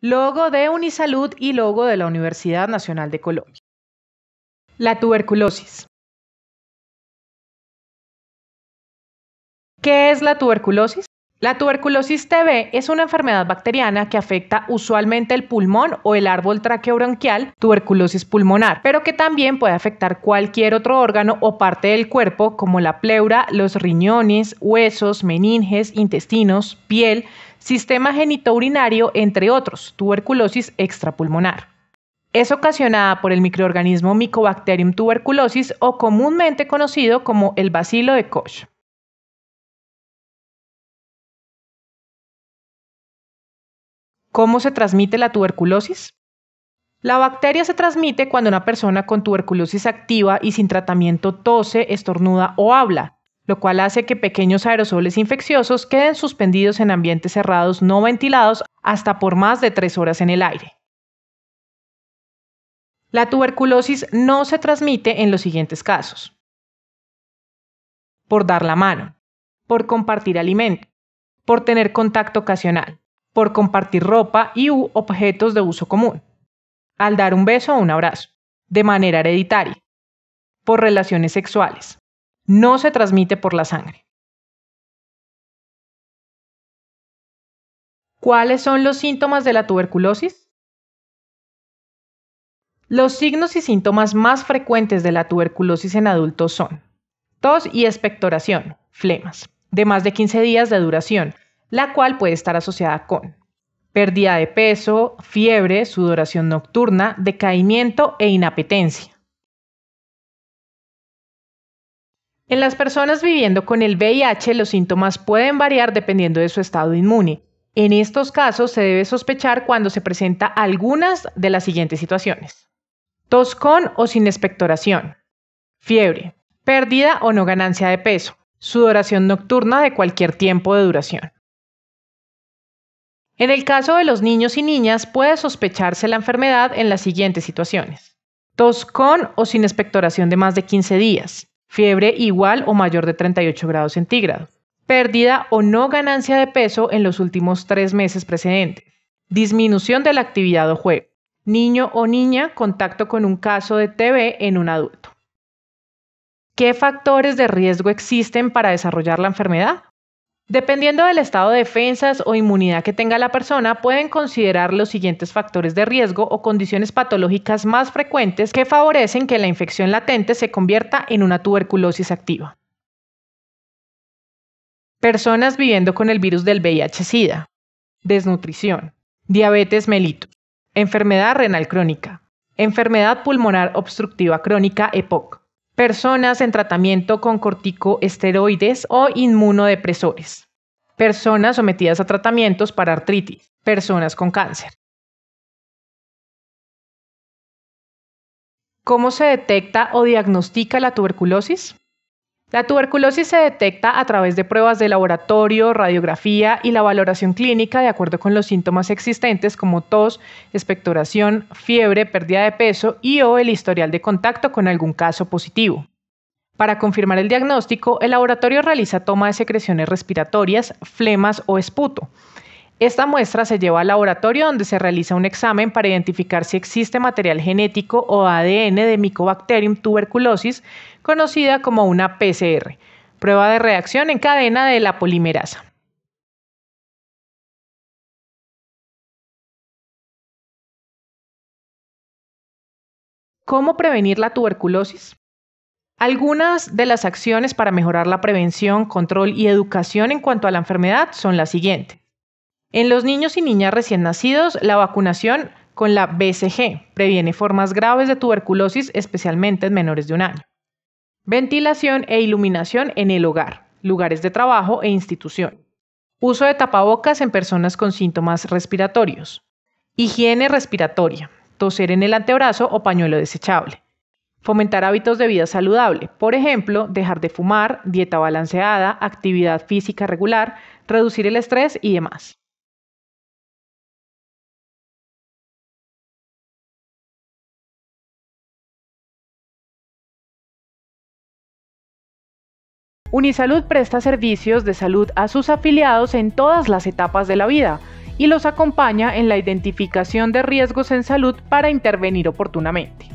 logo de Unisalud y logo de la Universidad Nacional de Colombia. La tuberculosis. ¿Qué es la tuberculosis? La tuberculosis TB es una enfermedad bacteriana que afecta usualmente el pulmón o el árbol traqueobronquial, tuberculosis pulmonar, pero que también puede afectar cualquier otro órgano o parte del cuerpo como la pleura, los riñones, huesos, meninges, intestinos, piel, sistema genitourinario, entre otros, tuberculosis extrapulmonar. Es ocasionada por el microorganismo Mycobacterium tuberculosis o comúnmente conocido como el bacilo de Koch. ¿Cómo se transmite la tuberculosis? La bacteria se transmite cuando una persona con tuberculosis activa y sin tratamiento tose, estornuda o habla lo cual hace que pequeños aerosoles infecciosos queden suspendidos en ambientes cerrados no ventilados hasta por más de tres horas en el aire. La tuberculosis no se transmite en los siguientes casos. Por dar la mano, por compartir alimento, por tener contacto ocasional, por compartir ropa y u objetos de uso común, al dar un beso o un abrazo, de manera hereditaria, por relaciones sexuales, no se transmite por la sangre. ¿Cuáles son los síntomas de la tuberculosis? Los signos y síntomas más frecuentes de la tuberculosis en adultos son tos y expectoración, flemas, de más de 15 días de duración, la cual puede estar asociada con pérdida de peso, fiebre, sudoración nocturna, decaimiento e inapetencia. En las personas viviendo con el VIH, los síntomas pueden variar dependiendo de su estado inmune. En estos casos se debe sospechar cuando se presenta algunas de las siguientes situaciones. Tos con o sin expectoración. Fiebre. Pérdida o no ganancia de peso. Sudoración nocturna de cualquier tiempo de duración. En el caso de los niños y niñas puede sospecharse la enfermedad en las siguientes situaciones. Tos con o sin expectoración de más de 15 días fiebre igual o mayor de 38 grados centígrados, pérdida o no ganancia de peso en los últimos tres meses precedentes, disminución de la actividad o juego, niño o niña contacto con un caso de TB en un adulto. ¿Qué factores de riesgo existen para desarrollar la enfermedad? Dependiendo del estado de defensas o inmunidad que tenga la persona, pueden considerar los siguientes factores de riesgo o condiciones patológicas más frecuentes que favorecen que la infección latente se convierta en una tuberculosis activa. Personas viviendo con el virus del VIH-Sida, desnutrición, diabetes mellitus, enfermedad renal crónica, enfermedad pulmonar obstructiva crónica EPOC, personas en tratamiento con corticoesteroides o inmunodepresores, personas sometidas a tratamientos para artritis, personas con cáncer. ¿Cómo se detecta o diagnostica la tuberculosis? La tuberculosis se detecta a través de pruebas de laboratorio, radiografía y la valoración clínica de acuerdo con los síntomas existentes como tos, expectoración, fiebre, pérdida de peso y o el historial de contacto con algún caso positivo. Para confirmar el diagnóstico, el laboratorio realiza toma de secreciones respiratorias, flemas o esputo. Esta muestra se lleva al laboratorio donde se realiza un examen para identificar si existe material genético o ADN de Mycobacterium tuberculosis, conocida como una PCR, prueba de reacción en cadena de la polimerasa. ¿Cómo prevenir la tuberculosis? Algunas de las acciones para mejorar la prevención, control y educación en cuanto a la enfermedad son las siguientes. En los niños y niñas recién nacidos, la vacunación con la BCG previene formas graves de tuberculosis, especialmente en menores de un año. Ventilación e iluminación en el hogar, lugares de trabajo e institución. Uso de tapabocas en personas con síntomas respiratorios. Higiene respiratoria, toser en el antebrazo o pañuelo desechable. Fomentar hábitos de vida saludable, por ejemplo, dejar de fumar, dieta balanceada, actividad física regular, reducir el estrés y demás. Unisalud presta servicios de salud a sus afiliados en todas las etapas de la vida y los acompaña en la identificación de riesgos en salud para intervenir oportunamente.